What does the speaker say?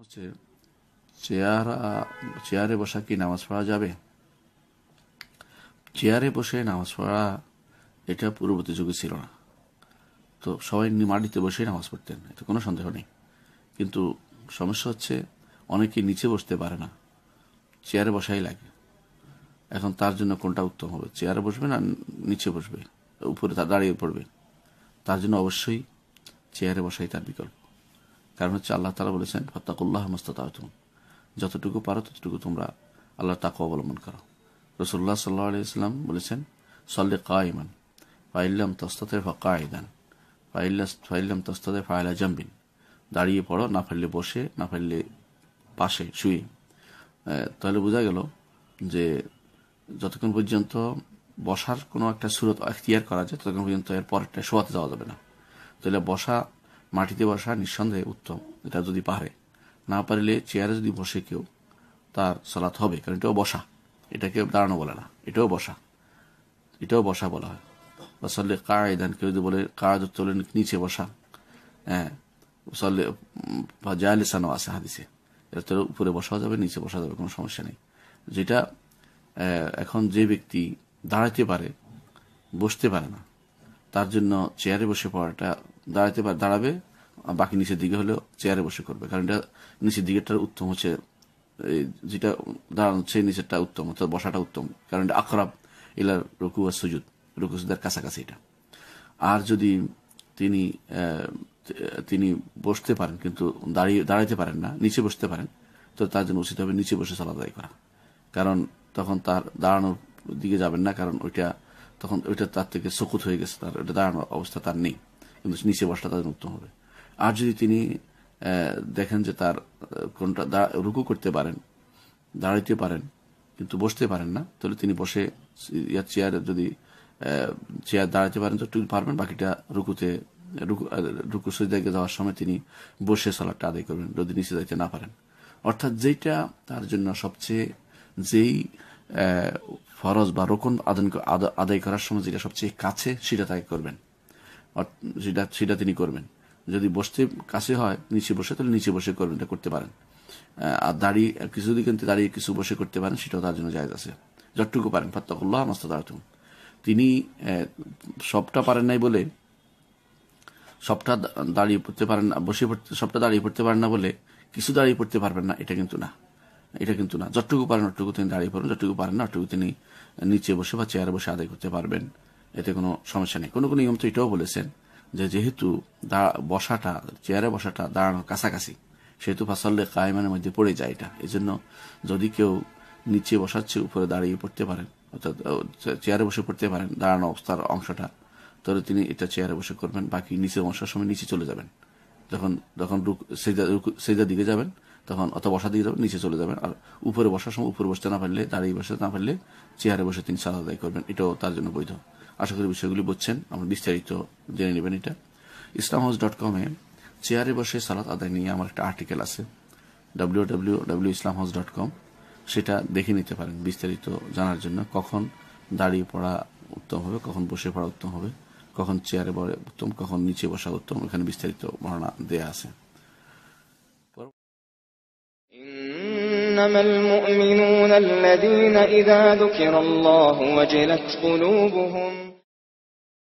হচ্ছে চেয়ার চেয়ারে বসা কি নামাজ পড়া যাবে চেয়ারে বসে নামাজ পড়া এটা পূর্ববর্তী যুগে ছিল না তো সবাই মাটিতে বসে নামাজ পড়তেন এতে কোনো সন্দেহ নেই কিন্তু সমস্যা হচ্ছে অনেকে নিচে বসতে পারে না চেয়ারে বসাই লাগে এখন তার জন্য কোনটা উত্তম হবে চেয়ারে বসবে না নিচে বসবে উপরে দাঁড়িয়ে পড়বে তার জন্য অবশ্যই চেয়ারে বসাই তার বিকল্প কারণ হচ্ছে আল্লাহ তালা বলেছেন ফতাকুল্লাহ মুস্তাতুম যতটুকু পারো ততটুকু তোমরা আল্লাহ তাকে অবলম্বন করো রসুল্লাহ সাল্লাহ আলি ইসলাম বলেছেন সল্লে কাইমান ফাইল্লাম তস্তাতে ফাইদান ফাইল্লা ফাইল্লাম তস্তাতে ফাইলা জাম্বিন দাঁড়িয়ে পড়ো না ফেললে বসে না ফেললে পাশে শুয়ে তাহলে বোঝা গেল যে যতক্ষণ পর্যন্ত বসার কোনো একটা সুরত এখতিয়ার করা যায় ততক্ষণ পর্যন্ত এর পরেরটা শোয়াতে যাওয়া যাবে না তাহলে বসা মাটিতে বসা নিঃসন্দেহে উত্তম এটা যদি পারে না পারিলে চেয়ারে যদি বসে কেউ তার সালাত হবে কারণ এটাও বসা এটাকে দাঁড়ানো বলে না এটাও বসা এটাও বসা বলা হয় বা সল্লে কায়দান কেউ যদি বলে কায়দ তোলেন নিচে বসা হ্যাঁ সল্লে জায়ালিসানো আছে হাদিসে এটা তো উপরে বসা যাবে নিচে বসা যাবে কোনো সমস্যা নেই যেটা এখন যে ব্যক্তি দাঁড়াতে পারে বসতে পারে না তার জন্য চেয়ারে বসে পড়াটা দাঁড়াতে পারে দাঁড়াবে বাকি নিচের দিকে হলে চেয়ারে বসে করবে কারণ এটা নিচের দিকেটার উত্তম হচ্ছে যেটা দাঁড়ানো সেই নিচেরটা উত্তম অর্থাৎ বসাটা উত্তম কারণ এটা আখরাব এলার রুকু আর সুজুদ রুকু সুদার কাছাকাছি এটা আর যদি তিনি তিনি বসতে পারেন কিন্তু দাঁড়িয়ে দাঁড়াইতে পারেন না নিচে বসতে পারেন তো তার জন্য উচিত হবে নিচে বসে সালাদ আদায় করা কারণ তখন তার দাঁড়ানোর দিকে যাবেন না কারণ ওইটা তখন ওইটা তার থেকে সকুত হয়ে গেছে তার ওইটা দাঁড়ানোর অবস্থা তার নেই কিন্তু নিচে বসটা তাদের মুক্ত হবে আর যদি তিনি দেখেন যে তার কোনটা রুকু করতে পারেন দাঁড়াইতে পারেন কিন্তু বসতে পারেন না তাহলে তিনি বসে ইয়ার চেয়ারে যদি চেয়ার দাঁড়াতে পারেন তো টুকু পারবেন বাকিটা রুকুতে রুকু রুকু সজিদাকে যাওয়ার সময় তিনি বসে সালাদটা আদায় করবেন যদি নিচে যাইতে না পারেন অর্থাৎ যেটা তার জন্য সবচেয়ে যেই ফরজ বা রোকন আদান আদায় করার সময় যেটা সবচেয়ে কাছে সেটা তাকে করবেন সেটা সেটা তিনি করবেন যদি বসতে কাছে হয় নিচে বসে তাহলে নিচে বসে করবেন এটা করতে পারেন আর দাঁড়িয়ে কিছু কিন্তু দাঁড়িয়ে কিছু বসে করতে পারেন সেটাও তার জন্য জায়গা আছে যতটুকু পারেন মাস্ত মাস্তাতুম তিনি সবটা পারেন নাই বলে সবটা দাঁড়িয়ে পড়তে পারেন না বসে পড়তে সবটা দাঁড়িয়ে পড়তে পারেন না বলে কিছু দাঁড়িয়ে পড়তে পারবেন না এটা কিন্তু না এটা কিন্তু না যতটুকু পারেন অতটুকু তিনি দাঁড়িয়ে পড়েন যতটুকু পারেন না অতটুকু তিনি নিচে বসে বা চেয়ারে বসে আদায় করতে পারবেন এতে কোনো সমস্যা নেই কোনো কোনো ইমাম তো এটাও বলেছেন যে যেহেতু বসাটা চেয়ারে বসাটা দাঁড়ানোর কাছাকাছি সেহেতু ফাসল্লে কায়মানের মধ্যে পড়ে যায় এটা এজন্য যদি কেউ নিচে বসাচ্ছে উপরে দাঁড়িয়ে পড়তে পারেন অর্থাৎ চেয়ারে বসে পড়তে পারেন দাঁড়ানো অবস্থার অংশটা তবে তিনি এটা চেয়ারে বসে করবেন বাকি নিচে বসার সময় নিচে চলে যাবেন যখন যখন সেজা দিকে যাবেন তখন অত বসা দিকে যাবেন নিচে চলে যাবেন আর উপরে বসার সময় উপরে বসতে না পারলে দাঁড়িয়ে বসতে না পারলে চেয়ারে বসে তিনি সাদা দায়ী করবেন এটাও তার জন্য বৈধ আশা করি বিষয়গুলি বুঝছেন আমরা বিস্তারিত জেনে নেবেন এটা ইসলাম হাউস ডট কমে চেয়ারে বসে সালাত আদায় নিয়ে আমার একটা আর্টিকেল আছে W W W islam house dot com সেটা দেখে নিতে পারেন বিস্তারিত জানার জন্য কখন দাঁড়িয়ে পড়া উত্তম হবে কখন বসে পড়া উত্তম হবে কখন চেয়ারে বসে উত্তম কখন নিচে বসা উত্তম এখানে বিস্তারিত বর্ণনা দেয়া আছে إنما المؤمنون الذين إذا ذكر الله وجلت قلوبهم